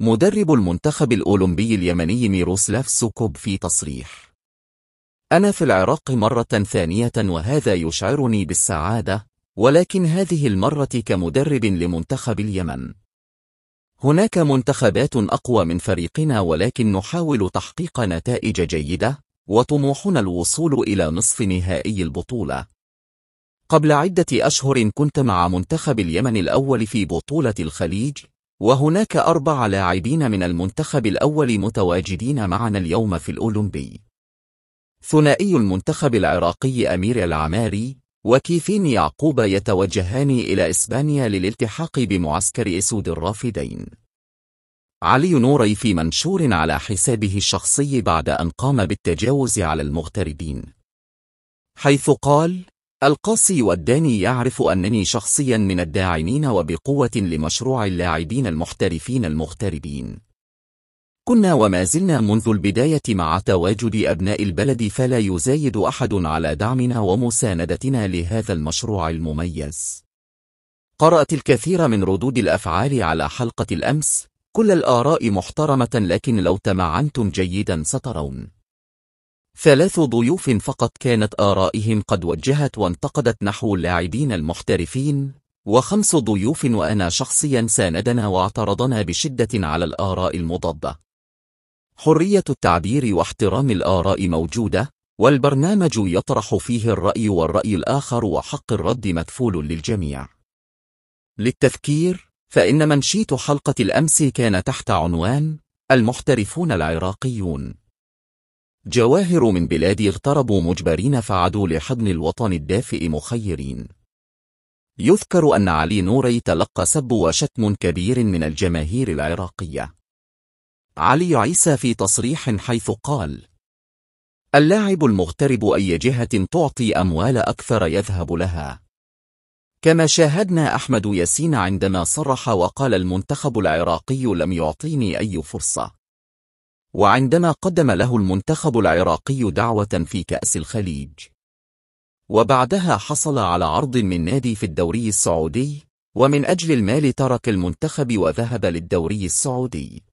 مدرب المنتخب الأولمبي اليمني ميروسلاف سوكوب في تصريح أنا في العراق مرة ثانية وهذا يشعرني بالسعادة ولكن هذه المرة كمدرب لمنتخب اليمن هناك منتخبات أقوى من فريقنا ولكن نحاول تحقيق نتائج جيدة وطموحنا الوصول إلى نصف نهائي البطولة قبل عدة أشهر كنت مع منتخب اليمن الأول في بطولة الخليج وهناك أربع لاعبين من المنتخب الأول متواجدين معنا اليوم في الأولمبي ثنائي المنتخب العراقي أمير العماري وكيفين يعقوب يتوجهان إلى إسبانيا للالتحاق بمعسكر أسود الرافدين علي نوري في منشور على حسابه الشخصي بعد أن قام بالتجاوز على المغتربين حيث قال القاسي والداني يعرف أنني شخصيا من الداعمين وبقوة لمشروع اللاعبين المحترفين المغتربين كنا وما زلنا منذ البداية مع تواجد أبناء البلد فلا يزايد أحد على دعمنا ومساندتنا لهذا المشروع المميز قرأت الكثير من ردود الأفعال على حلقة الأمس كل الآراء محترمة لكن لو تمعنتم جيدا سترون ثلاث ضيوف فقط كانت آرائهم قد وجهت وانتقدت نحو اللاعبين المحترفين وخمس ضيوف وأنا شخصيا ساندنا واعترضنا بشدة على الآراء المضادة حرية التعبير واحترام الآراء موجودة والبرنامج يطرح فيه الرأي والرأي الآخر وحق الرد مدفول للجميع للتذكير فإن منشيت حلقة الأمس كان تحت عنوان المحترفون العراقيون جواهر من بلادي اغتربوا مجبرين فعدوا لحضن الوطن الدافئ مخيرين يذكر أن علي نوري تلقى سب وشتم كبير من الجماهير العراقية علي عيسى في تصريح حيث قال اللاعب المغترب أي جهة تعطي أموال أكثر يذهب لها كما شاهدنا أحمد ياسين عندما صرح وقال المنتخب العراقي لم يعطيني أي فرصة وعندما قدم له المنتخب العراقي دعوة في كأس الخليج وبعدها حصل على عرض من نادي في الدوري السعودي ومن أجل المال ترك المنتخب وذهب للدوري السعودي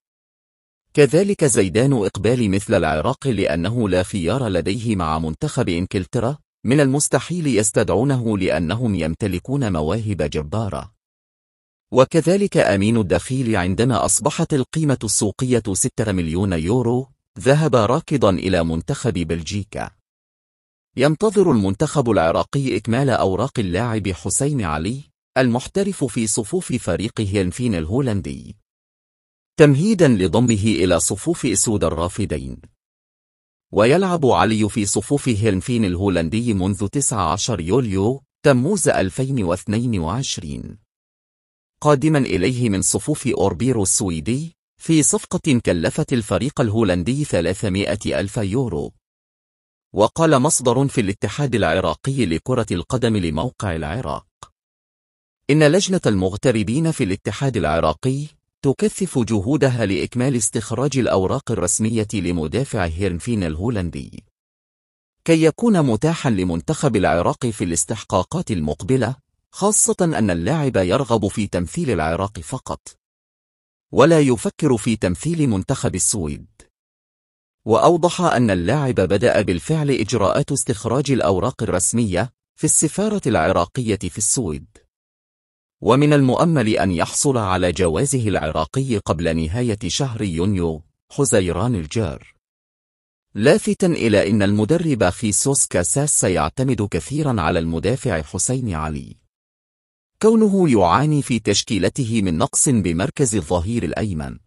كذلك زيدان إقبال مثل العراق لأنه لا خيار لديه مع منتخب إنكلترا من المستحيل يستدعونه لأنهم يمتلكون مواهب جبارة وكذلك أمين الدخيل عندما أصبحت القيمة السوقية 6 مليون يورو ذهب راكضا إلى منتخب بلجيكا ينتظر المنتخب العراقي إكمال أوراق اللاعب حسين علي المحترف في صفوف فريق هيلفين الهولندي تمهيدا لضمه إلى صفوف أسود الرافدين ويلعب علي في صفوف هيلفين الهولندي منذ 19 يوليو تموز 2022 قادما إليه من صفوف أوربيرو السويدي في صفقة كلفت الفريق الهولندي 300 ألف يورو وقال مصدر في الاتحاد العراقي لكرة القدم لموقع العراق إن لجنة المغتربين في الاتحاد العراقي تكثف جهودها لإكمال استخراج الأوراق الرسمية لمدافع هيرنفين الهولندي كي يكون متاحا لمنتخب العراق في الاستحقاقات المقبلة خاصة أن اللاعب يرغب في تمثيل العراق فقط ولا يفكر في تمثيل منتخب السويد وأوضح أن اللاعب بدأ بالفعل إجراءات استخراج الأوراق الرسمية في السفارة العراقية في السويد ومن المؤمل أن يحصل على جوازه العراقي قبل نهاية شهر يونيو حزيران الجار لافتا إلى أن المدرب خيسوس كاساس سيعتمد كثيرا على المدافع حسين علي كونه يعاني في تشكيلته من نقص بمركز الظهير الأيمن